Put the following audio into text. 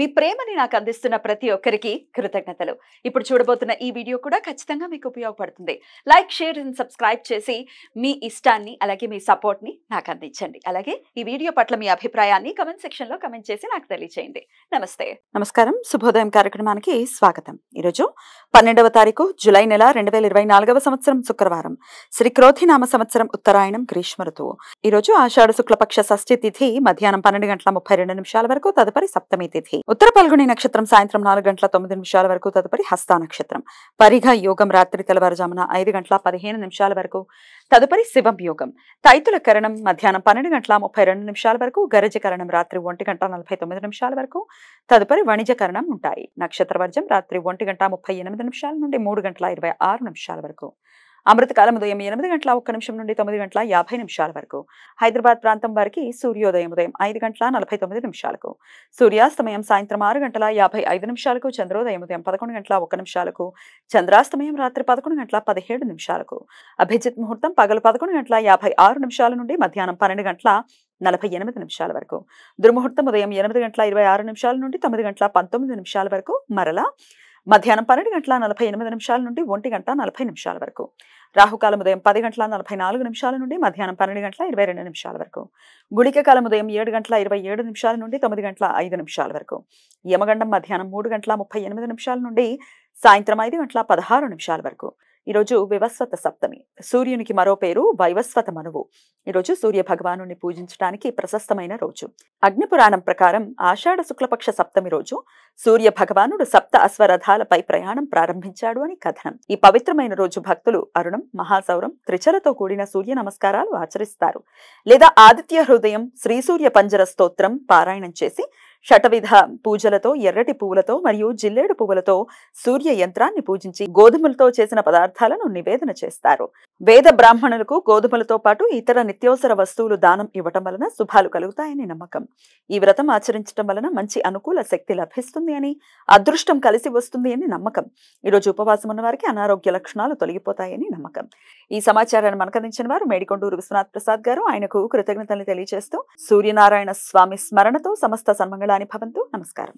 మీ ప్రేమని నాకు అందిస్తున్న ప్రతి ఒక్కరికి కృతజ్ఞతలు ఇప్పుడు చూడబోతున్న ఈ వీడియో కూడా ఖచ్చితంగా మీకు ఉపయోగపడుతుంది లైక్ షేర్ అండ్ సబ్స్క్రైబ్ చేసి మీ ఇష్టాన్ని అలాగే మీ సపోర్ట్ని నాకు అందించండి అలాగే ఈ వీడియో పట్ల మీ అభిప్రాయాన్ని కమెంట్ సెక్షన్లో కమెంట్ చేసి నాకు తెలియచేయండి నమస్తే నమస్కారం శుభోదయం కార్యక్రమానికి స్వాగతం ఈరోజు పన్నెండవ తారీఖు జూలై నెల రెండు వేల ఇరవై సంవత్సరం శుక్రవారం శ్రీ క్రోధినామ సంవత్సరం ఉత్తరాయణం గ్రీష్మ ఋతువు ఈరోజు ఆషాఢ శుక్లపక్ష షష్ఠి తిథి మధ్యాహ్నం పన్నెండు గంటల ముప్పై రెండు నిమిషాల వరకు తదుపరి సప్తమి తిథి ఉత్తర పల్గొని నక్షత్రం సాయంత్రం నాలుగు గంటల తొమ్మిది నిమిషాల వరకు తదుపరి హస్తా నక్షత్రం పరిఘ యోగం రాత్రి తెల్లవారుజామున ఐదు గంటల పదిహేను నిమిషాల వరకు తదుపరి శివం యోగం తైతుల కరణం మధ్యాహ్నం పన్నెండు గంటల ముప్పై రెండు నిమిషాల వరకు గరజ కరణం రాత్రి ఒంటి గంట నలభై తొమ్మిది నిమిషాల వరకు తదుపరి వణిజ కరణం ఉంటాయి నక్షత్ర వర్జం రాత్రి ఒంటి గంట ముప్పై ఎనిమిది నిమిషాల నుండి మూడు గంటల ఇరవై ఆరు నిమిషాల వరకు అమృతకాలం ఉదయం ఎనిమిది గంటల ఒక్క నిమిషం నుండి తొమ్మిది గంటల యాభై నిమిషాల వరకు హైదరాబాద్ ప్రాంతం వారికి సూర్యోదయం ఉదయం ఐదు గంటల నలభై తొమ్మిది నిమిషాలకు సూర్యాస్తమయం సాయంత్రం ఆరు గంటల యాభై ఐదు నిమిషాలకు చంద్రోదయం ఉదయం పదకొండు గంటల ఒక్క నిమిషాలకు చంద్రాస్తమయం రాత్రి పదకొండు గంటల పదిహేడు నిమిషాలకు అభిజిత్ ముహూర్తం పగలు పదకొండు గంటల యాభై ఆరు నిమిషాల నుండి మధ్యాహ్నం పన్నెండు గంటల నలభై ఎనిమిది నిమిషాల వరకు దుర్ముహూర్తం ఉదయం ఎనిమిది గంటల ఇరవై ఆరు నిమిషాల నుండి తొమ్మిది గంటల పంతొమ్మిది నిమిషాల వరకు మరలా మధ్యాహ్నం పన్నెండు గంటల నలభై ఎనిమిది నిమిషాల నుండి ఒంటి గంట నలభై నిమిషాల వరకు రాహుకాలం ఉదయం పది గంటల నలభై నాలుగు నిమిషాల నుండి మధ్యాహ్నం పన్నెండు గంటల ఇరవై రెండు నిమిషాల వరకు గుళిక కాలం ఉదయం ఏడు గంటల ఇరవై ఏడు నిమిషాల నుండి తొమ్మిది గంటల ఐదు నిమిషాల వరకు యమగండం మధ్యాహ్నం మూడు గంటల ముప్పై ఎనిమిది నిమిషాల నుండి సాయంత్రం ఐదు గంటల పదహారు నిమిషాల వరకు ఈరోజు వివస్వత సప్తమి సూర్యునికి మరో పేరు వైవస్వత మనువు ఈరోజు సూర్య భగవాను పూజించడానికి ప్రశస్తమైన రోజు అగ్నిపురాణం ప్రకారం ఆషాఢ శుక్లపక్ష సప్తమి రోజు సూర్య భగవానుడు సప్త అశ్వరథాలపై ప్రయాణం ప్రారంభించాడు అని కథనం ఈ పవిత్రమైన రోజు భక్తులు అరుణం మహాసౌరం త్రిచలతో కూడిన సూర్య నమస్కారాలు ఆచరిస్తారు లేదా ఆదిత్య హృదయం శ్రీ సూర్య పంజర స్తోత్రం పారాయణం చేసి షటవిధ పూజలతో ఎర్రటి పువ్వులతో మరియు జిల్లేడు పువ్వులతో సూర్య యంత్రాన్ని పూజించి గోధుమలతో చేసిన పదార్థాలను నివేదన చేస్తారు వేద బ్రాహ్మణులకు గోధుమలతో పాటు ఇతర నిత్యవసర వస్తువులు దానం ఇవ్వటం వలన శుభాలు కలుగుతాయని నమ్మకం ఈ వ్రతం ఆచరించడం వలన మంచి అనుకూల శక్తి లభిస్తుంది అని అదృష్టం కలిసి వస్తుంది అని నమ్మకం ఈరోజు ఉపవాసం ఉన్న వారికి అనారోగ్య లక్షణాలు తొలగిపోతాయని నమ్మకం ఈ సమాచారాన్ని మనకందించిన వారు మేడికొండూరు విశ్వనాథ్ ప్రసాద్ గారు ఆయనకు కృతజ్ఞతలు తెలియజేస్తూ సూర్యనారాయణ స్వామి స్మరణతో సమస్త సన్మంగళ సర్వదా సుఖినోభవంతు నమస్కారం